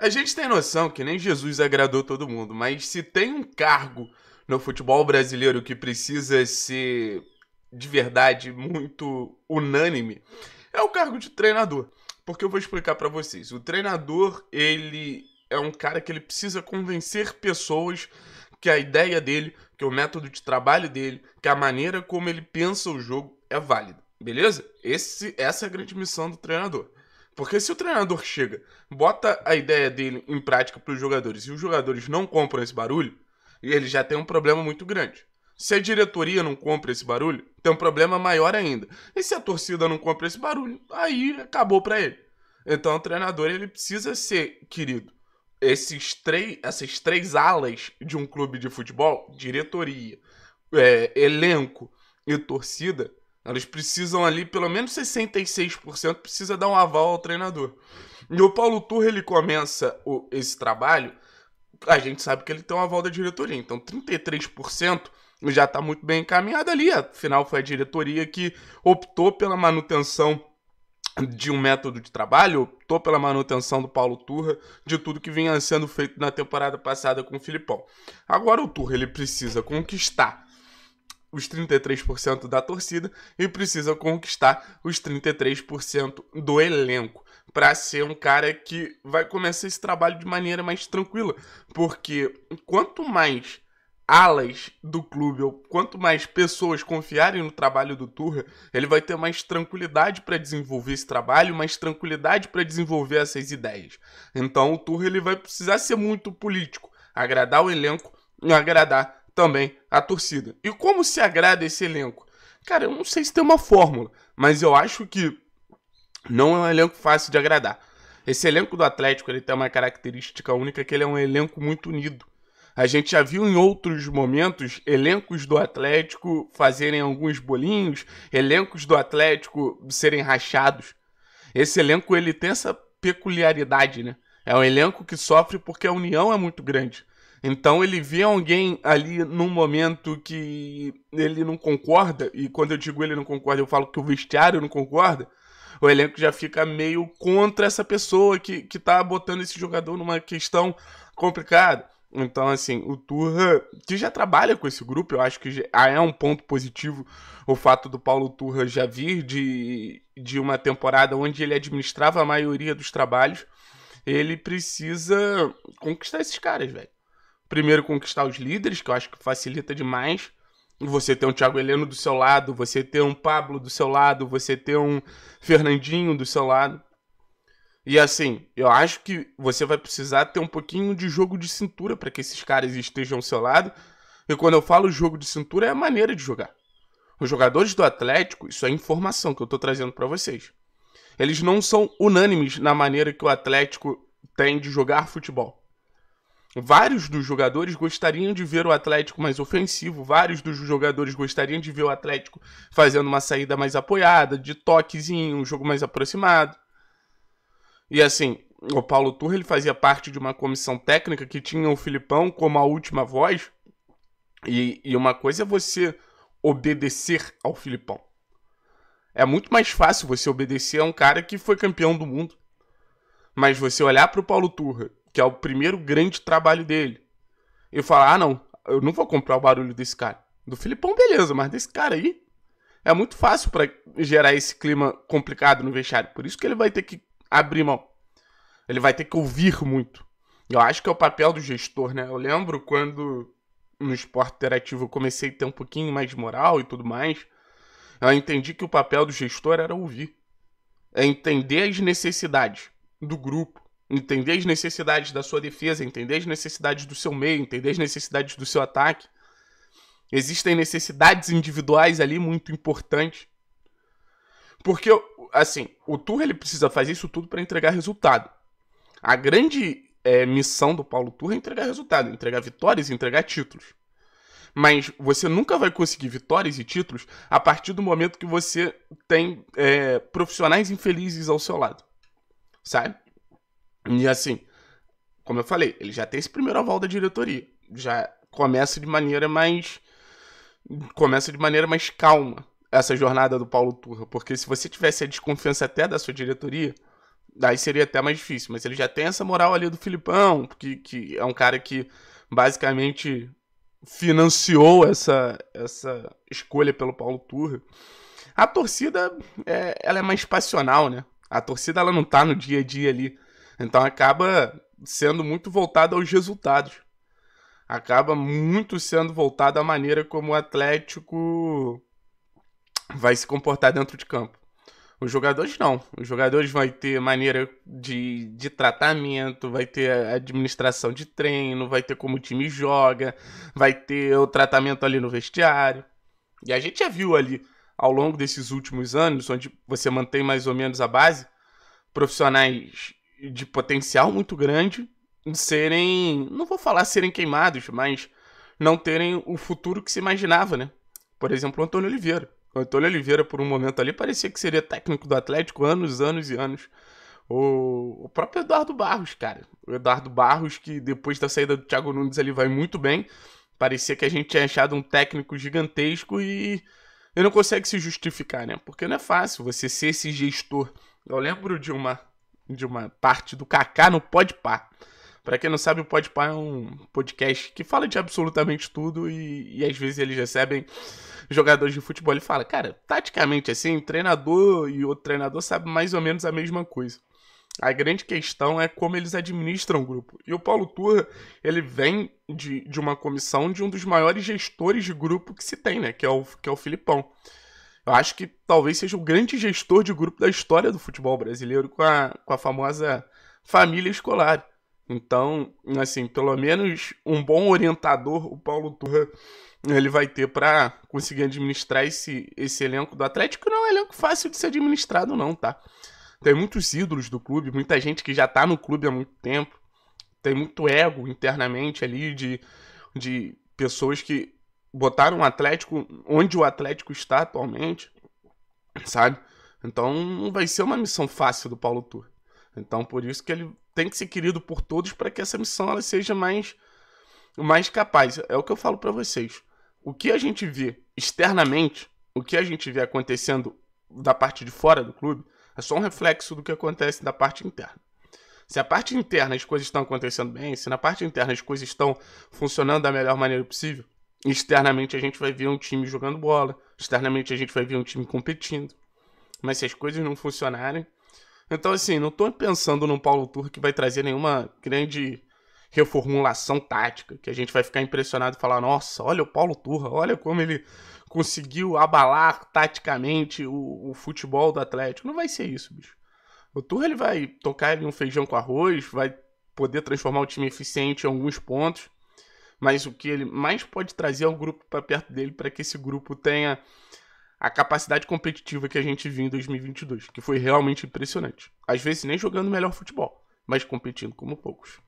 A gente tem noção que nem Jesus agradou todo mundo, mas se tem um cargo no futebol brasileiro que precisa ser de verdade muito unânime, é o cargo de treinador. Porque eu vou explicar para vocês. O treinador, ele é um cara que ele precisa convencer pessoas que a ideia dele, que o método de trabalho dele, que a maneira como ele pensa o jogo é válida. Beleza? Esse, essa é a grande missão do treinador. Porque se o treinador chega, bota a ideia dele em prática para os jogadores e os jogadores não compram esse barulho, ele já tem um problema muito grande. Se a diretoria não compra esse barulho, tem um problema maior ainda. E se a torcida não compra esse barulho, aí acabou para ele. Então o treinador ele precisa ser querido. Esses três, essas três alas de um clube de futebol, diretoria, é, elenco e torcida, elas precisam ali, pelo menos 66% precisa dar um aval ao treinador. E o Paulo Turra, ele começa o, esse trabalho, a gente sabe que ele tem um aval da diretoria, então 33% já está muito bem encaminhado ali, afinal foi a diretoria que optou pela manutenção de um método de trabalho, optou pela manutenção do Paulo Turra, de tudo que vinha sendo feito na temporada passada com o Filipão. Agora o Turra ele precisa conquistar os 33% da torcida e precisa conquistar os 33% do elenco para ser um cara que vai começar esse trabalho de maneira mais tranquila, porque quanto mais alas do clube, ou quanto mais pessoas confiarem no trabalho do Turra, ele vai ter mais tranquilidade para desenvolver esse trabalho, mais tranquilidade para desenvolver essas ideias. Então o Turra ele vai precisar ser muito político, agradar o elenco e agradar também a torcida. E como se agrada esse elenco? Cara, eu não sei se tem uma fórmula, mas eu acho que não é um elenco fácil de agradar. Esse elenco do Atlético ele tem uma característica única que ele é um elenco muito unido. A gente já viu em outros momentos elencos do Atlético fazerem alguns bolinhos, elencos do Atlético serem rachados. Esse elenco ele tem essa peculiaridade, né? É um elenco que sofre porque a união é muito grande. Então ele vê alguém ali num momento que ele não concorda, e quando eu digo ele não concorda, eu falo que o vestiário não concorda, o elenco já fica meio contra essa pessoa que, que tá botando esse jogador numa questão complicada. Então, assim, o Turra, que já trabalha com esse grupo, eu acho que já ah, é um ponto positivo o fato do Paulo Turra já vir de, de uma temporada onde ele administrava a maioria dos trabalhos. Ele precisa conquistar esses caras, velho primeiro conquistar os líderes, que eu acho que facilita demais. Você ter um Thiago Heleno do seu lado, você ter um Pablo do seu lado, você ter um Fernandinho do seu lado. E assim, eu acho que você vai precisar ter um pouquinho de jogo de cintura para que esses caras estejam ao seu lado. E quando eu falo jogo de cintura, é a maneira de jogar. Os jogadores do Atlético, isso é informação que eu estou trazendo para vocês. Eles não são unânimes na maneira que o Atlético tem de jogar futebol. Vários dos jogadores gostariam de ver o Atlético mais ofensivo, vários dos jogadores gostariam de ver o Atlético fazendo uma saída mais apoiada, de toquezinho, um jogo mais aproximado. E assim, o Paulo Turra ele fazia parte de uma comissão técnica que tinha o Filipão como a última voz. E, e uma coisa é você obedecer ao Filipão. É muito mais fácil você obedecer a um cara que foi campeão do mundo. Mas você olhar para o Paulo Turra que é o primeiro grande trabalho dele, e falar: ah, não, eu não vou comprar o barulho desse cara. Do Filipão, beleza, mas desse cara aí é muito fácil para gerar esse clima complicado no vestiário. Por isso que ele vai ter que abrir mão. Ele vai ter que ouvir muito. Eu acho que é o papel do gestor, né? Eu lembro quando no esporte interativo eu comecei a ter um pouquinho mais de moral e tudo mais. Eu entendi que o papel do gestor era ouvir. É entender as necessidades do grupo entender as necessidades da sua defesa, entender as necessidades do seu meio, entender as necessidades do seu ataque. Existem necessidades individuais ali muito importantes. Porque, assim, o Turra ele precisa fazer isso tudo para entregar resultado. A grande é, missão do Paulo Turra é entregar resultado, entregar vitórias e entregar títulos. Mas você nunca vai conseguir vitórias e títulos a partir do momento que você tem é, profissionais infelizes ao seu lado. Sabe? E assim, como eu falei, ele já tem esse primeiro aval da diretoria. Já começa de maneira mais. Começa de maneira mais calma essa jornada do Paulo Turra. Porque se você tivesse a desconfiança até da sua diretoria, daí seria até mais difícil. Mas ele já tem essa moral ali do Filipão, que, que é um cara que basicamente financiou essa, essa escolha pelo Paulo Turra. A torcida, é, ela é mais passional, né? A torcida, ela não tá no dia a dia ali então acaba sendo muito voltado aos resultados. Acaba muito sendo voltado à maneira como o Atlético vai se comportar dentro de campo. Os jogadores não. Os jogadores vão ter maneira de, de tratamento, vai ter administração de treino, vai ter como o time joga, vai ter o tratamento ali no vestiário. E a gente já viu ali ao longo desses últimos anos, onde você mantém mais ou menos a base, profissionais de potencial muito grande de serem, não vou falar serem queimados, mas não terem o futuro que se imaginava, né? Por exemplo, o Antônio Oliveira. O Antônio Oliveira, por um momento ali, parecia que seria técnico do Atlético anos, anos e anos. O, o próprio Eduardo Barros, cara. O Eduardo Barros, que depois da saída do Thiago Nunes ali vai muito bem. Parecia que a gente tinha achado um técnico gigantesco e ele não consegue se justificar, né? Porque não é fácil você ser esse gestor. Eu lembro de uma de uma parte do Kaká no Podpah. Para quem não sabe, o Podpah é um podcast que fala de absolutamente tudo e, e às vezes eles recebem jogadores de futebol e fala, cara, taticamente assim, treinador e outro treinador sabe mais ou menos a mesma coisa. A grande questão é como eles administram o grupo. E o Paulo Turra, ele vem de, de uma comissão de um dos maiores gestores de grupo que se tem, né? Que é o, que é o Filipão. Eu acho que talvez seja o grande gestor de grupo da história do futebol brasileiro com a, com a famosa família escolar. Então, assim, pelo menos um bom orientador, o Paulo Turra, ele vai ter para conseguir administrar esse, esse elenco do Atlético. Não é um elenco fácil de ser administrado, não, tá? Tem muitos ídolos do clube, muita gente que já tá no clube há muito tempo. Tem muito ego internamente ali de, de pessoas que botar um Atlético onde o Atlético está atualmente, sabe? Então não vai ser uma missão fácil do Paulo Tur. Então por isso que ele tem que ser querido por todos para que essa missão ela seja mais mais capaz. É o que eu falo para vocês. O que a gente vê externamente, o que a gente vê acontecendo da parte de fora do clube, é só um reflexo do que acontece da parte interna. Se a parte interna as coisas estão acontecendo bem, se na parte interna as coisas estão funcionando da melhor maneira possível, Externamente a gente vai ver um time jogando bola, externamente a gente vai ver um time competindo. Mas se as coisas não funcionarem. Então, assim, não estou pensando num Paulo Turra que vai trazer nenhuma grande reformulação tática, que a gente vai ficar impressionado e falar: nossa, olha o Paulo Turra, olha como ele conseguiu abalar taticamente o, o futebol do Atlético. Não vai ser isso, bicho. O Turra ele vai tocar em um feijão com arroz, vai poder transformar o time eficiente em alguns pontos, mas o que ele mais pode trazer é o grupo para perto dele para que esse grupo tenha a capacidade competitiva que a gente viu em 2022, que foi realmente impressionante. Às vezes nem jogando melhor futebol, mas competindo como poucos.